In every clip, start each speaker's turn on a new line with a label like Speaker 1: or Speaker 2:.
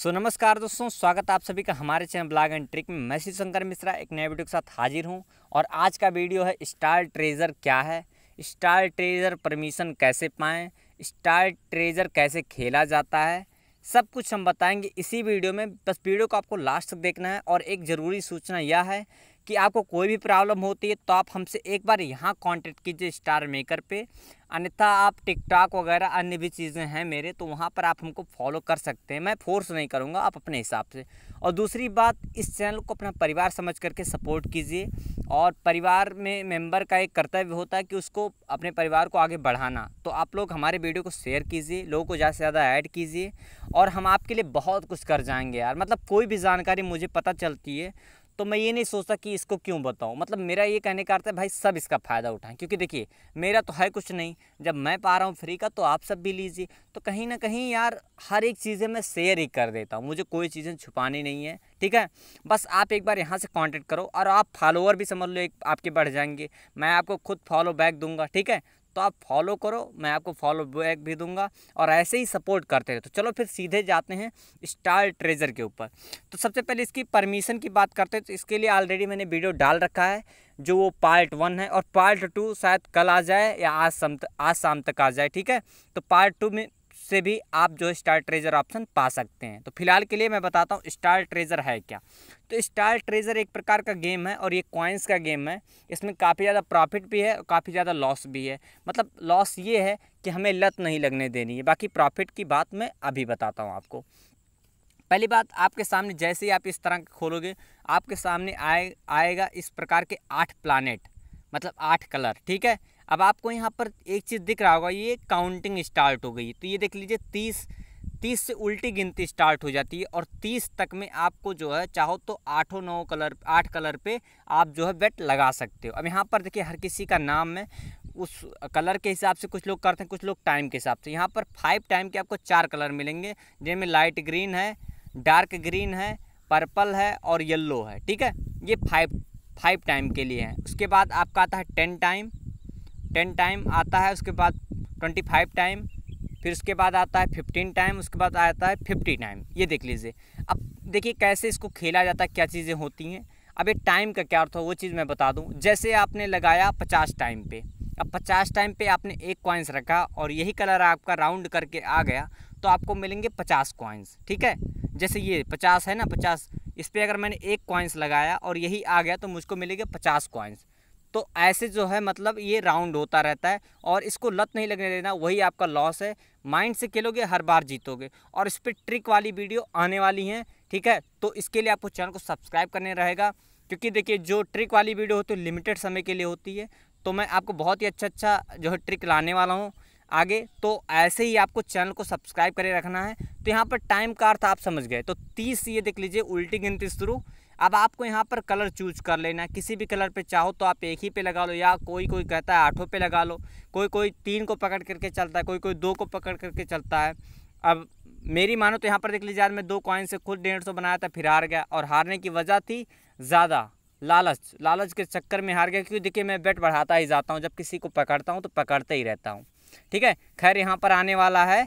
Speaker 1: सो so, नमस्कार दोस्तों स्वागत आप सभी का हमारे चैनल ब्लॉग एंड ट्रिक में मैं शिवशंकर शंकर मिश्रा एक नए वीडियो के साथ हाजिर हूं और आज का वीडियो है स्टार ट्रेजर क्या है स्टार ट्रेजर परमिशन कैसे पाएँ स्टार ट्रेजर कैसे खेला जाता है सब कुछ हम बताएंगे इसी वीडियो में बस वीडियो को आपको लास्ट तक देखना है और एक ज़रूरी सूचना यह है कि आपको कोई भी प्रॉब्लम होती है तो आप हमसे एक बार यहाँ कांटेक्ट कीजिए स्टार मेकर पे अन्यथा आप टिकटॉक वगैरह अन्य भी चीज़ें हैं मेरे तो वहाँ पर आप हमको फॉलो कर सकते हैं मैं फोर्स नहीं करूँगा आप अपने हिसाब से और दूसरी बात इस चैनल को अपना परिवार समझ करके सपोर्ट कीजिए और परिवार में मेंबर का एक कर्तव्य होता है कि उसको अपने परिवार को आगे बढ़ाना तो आप लोग हमारे वीडियो को शेयर कीजिए लोगों को ज़्यादा से ज़्यादा ऐड कीजिए और हम आपके लिए बहुत कुछ कर जाएंगे यार मतलब कोई भी जानकारी मुझे पता चलती है तो मैं ये नहीं सोचता कि इसको क्यों बताऊँ मतलब मेरा ये कहने का अर्थ है भाई सब इसका फ़ायदा उठाएं क्योंकि देखिए मेरा तो है कुछ नहीं जब मैं पा रहा हूँ फ्री का तो आप सब भी लीजिए तो कहीं ना कहीं यार हर एक चीज़ें मैं शेयर ही कर देता हूँ मुझे कोई चीज़ें छुपानी नहीं है ठीक है बस आप एक बार यहाँ से कॉन्टेक्ट करो और आप फॉलोअर भी समझ लो एक आपके बढ़ जाएंगे मैं आपको खुद फॉलो बैक दूंगा ठीक है तो आप फॉलो करो मैं आपको फॉलो बैक भी दूंगा और ऐसे ही सपोर्ट करते रहे तो चलो फिर सीधे जाते हैं स्टार ट्रेजर के ऊपर तो सबसे पहले इसकी परमिशन की बात करते हैं तो इसके लिए ऑलरेडी मैंने वीडियो डाल रखा है जो वो पार्ट वन है और पार्ट टू शायद कल आ जाए या आज शाम आज शाम तक आ जाए ठीक है तो पार्ट टू में से भी आप जो स्टार ट्रेजर ऑप्शन पा सकते हैं तो फिलहाल के लिए मैं बताता हूँ स्टार ट्रेजर है क्या तो स्टार ट्रेजर एक प्रकार का गेम है और ये कॉइन्स का गेम है इसमें काफ़ी ज़्यादा प्रॉफिट भी है और काफ़ी ज़्यादा लॉस भी है मतलब लॉस ये है कि हमें लत नहीं लगने देनी है बाकी प्रॉफिट की बात मैं अभी बताता हूँ आपको पहली बात आपके सामने जैसे ही आप इस तरह खोलोगे आपके सामने आए आएगा इस प्रकार के आठ प्लानट मतलब आठ कलर ठीक है अब आपको यहाँ पर एक चीज़ दिख रहा होगा ये काउंटिंग स्टार्ट हो गई तो ये देख लीजिए तीस तीस से उल्टी गिनती स्टार्ट हो जाती है और तीस तक में आपको जो है चाहो तो आठों नौ कलर आठ कलर पे आप जो है बेट लगा सकते हो अब यहाँ पर देखिए हर किसी का नाम है उस कलर के हिसाब से कुछ लोग करते हैं कुछ लोग टाइम के हिसाब से यहाँ पर फाइव टाइम के आपको चार कलर मिलेंगे जिनमें लाइट ग्रीन है डार्क ग्रीन है पर्पल है और येल्लो है ठीक है ये फाइव फाइव टाइम के लिए है उसके बाद आपका आता है टेन टाइम टेन टाइम आता है उसके बाद ट्वेंटी फाइव टाइम फिर उसके बाद आता है फिफ्टीन टाइम उसके बाद आता है फिफ्टी टाइम ये देख लीजिए अब देखिए कैसे इसको खेला जाता है क्या चीज़ें होती हैं अब ये टाइम का क्या अर्थ हो वो चीज़ मैं बता दूँ जैसे आपने लगाया पचास टाइम पर अब पचास टाइम पर आपने एक कॉइन्स रखा और यही कलर आपका राउंड करके आ गया तो आपको मिलेंगे पचास कॉइन्स ठीक है जैसे ये पचास है ना पचास इस पर अगर मैंने एक कॉइन्स लगाया और यही आ गया तो मुझको मिलेंगे पचास कॉइन्स तो ऐसे जो है मतलब ये राउंड होता रहता है और इसको लत नहीं लगने देना वही आपका लॉस है माइंड से खेलोगे हर बार जीतोगे और इस पर ट्रिक वाली वीडियो आने वाली हैं ठीक है तो इसके लिए आपको चैनल को सब्सक्राइब करने रहेगा क्योंकि देखिए जो ट्रिक वाली वीडियो होती है लिमिटेड समय के लिए होती है तो मैं आपको बहुत ही अच्छा अच्छा जो है ट्रिक लाने वाला हूँ आगे तो ऐसे ही आपको चैनल को सब्सक्राइब करे रखना है तो यहाँ पर टाइम का अर्थ आप समझ गए तो तीस ये देख लीजिए उल्टी गिनती शुरू अब आपको यहाँ पर कलर चूज कर लेना है किसी भी कलर पे चाहो तो आप एक ही पे लगा लो या कोई कोई कहता है आठों पे लगा लो कोई कोई तीन को पकड़ करके चलता है कोई कोई दो को पकड़ करके चलता है अब मेरी मानो तो यहाँ पर देख लीजिए आज मैं दो कॉइन से खुद डेढ़ सौ बनाया था फिर हार गया और हारने की वजह थी ज़्यादा लालच लालच के चक्कर में हार गया क्योंकि देखिए मैं बेट बढ़ाता ही जाता हूँ जब किसी को पकड़ता हूँ तो पकड़ते ही रहता हूँ ठीक है खैर यहाँ पर आने वाला है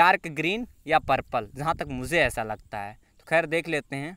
Speaker 1: डार्क ग्रीन या पर्पल जहाँ तक मुझे ऐसा लगता है तो खैर देख लेते हैं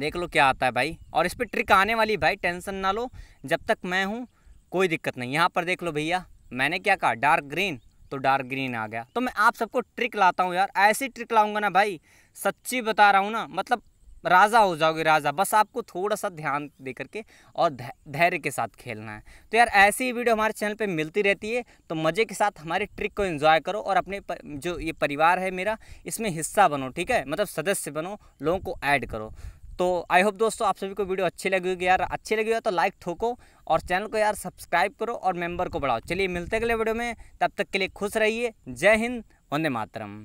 Speaker 1: देख लो क्या आता है भाई और इस पर ट्रिक आने वाली भाई टेंशन ना लो जब तक मैं हूँ कोई दिक्कत नहीं यहाँ पर देख लो भैया मैंने क्या कहा डार्क ग्रीन तो डार्क ग्रीन आ गया तो मैं आप सबको ट्रिक लाता हूँ यार ऐसी ट्रिक लाऊंगा ना भाई सच्ची बता रहा हूँ ना मतलब राजा हो जाओगे राजा बस आपको थोड़ा सा ध्यान दे करके और धैर्य के साथ खेलना है तो यार ऐसी ही वीडियो हमारे चैनल पे मिलती रहती है तो मज़े के साथ हमारे ट्रिक को एंजॉय करो और अपने पर, जो ये परिवार है मेरा इसमें हिस्सा बनो ठीक है मतलब सदस्य बनो लोगों को ऐड करो तो आई होप दोस्तों आप सभी को वीडियो अच्छी लगी होगी यार अच्छी लगी हो तो लाइक ठोको और चैनल को यार सब्सक्राइब करो और मेंबर को बढ़ाओ चलिए मिलते अगले वीडियो में तब तक के लिए खुश रहिए जय हिंद वंदे मातरम